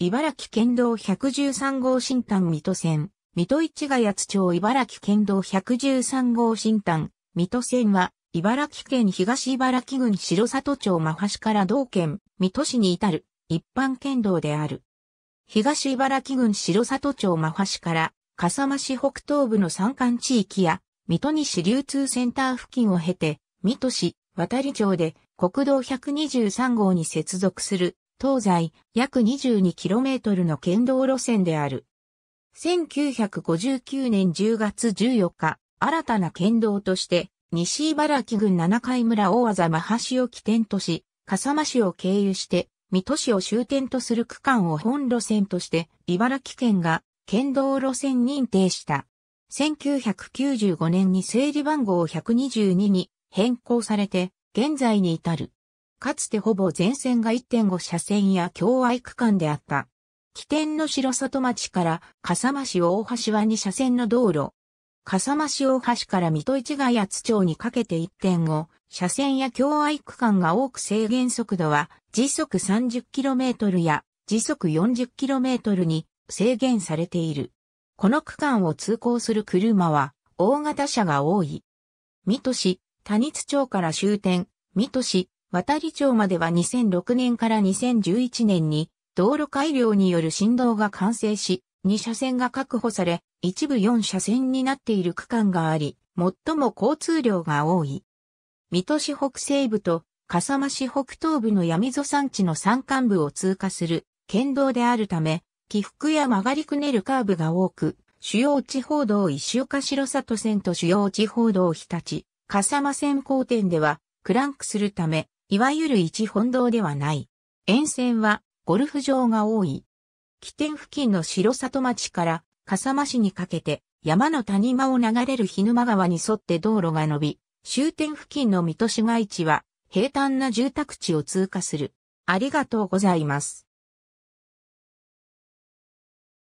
茨城県道113号新丹水戸線、水戸市ヶ谷町茨城県道113号新丹、水戸線は、茨城県東茨城郡城里町真橋から同県、水戸市に至る、一般県道である。東茨城郡城里町真橋から、笠間市北東部の山間地域や、水戸西流通センター付近を経て、水戸市、渡里町で国道123号に接続する東西約 22km の県道路線である。1959年10月14日、新たな県道として、西茨城郡七海村大技真橋を起点とし、笠間市を経由して、水戸市を終点とする区間を本路線として、茨城県が県道路線認定した。1995年に整理番号122に変更されて、現在に至る。かつてほぼ全線が1.5車線や共愛区間であった。起点の城里町から笠間市大橋は2車線の道路。笠間市大橋から水戸市が谷津町にかけて1.5車線や共愛区間が多く制限速度は時速 30km や時速 40km に制限されている。この区間を通行する車は大型車が多い。水戸市、谷津町から終点、水戸市、渡里町までは2006年から2011年に道路改良による振動が完成し、2車線が確保され、一部4車線になっている区間があり、最も交通量が多い。水戸市北西部と笠間市北東部の闇溝山地の山間部を通過する県道であるため、起伏や曲がりくねるカーブが多く、主要地方道石岡城里線と主要地方道日立、笠間線交点では、クランクするため、いわゆる一本道ではない。沿線はゴルフ場が多い。起点付近の城里町から笠間市にかけて山の谷間を流れる日沼川に沿って道路が伸び、終点付近の水戸市街地は平坦な住宅地を通過する。ありがとうございます。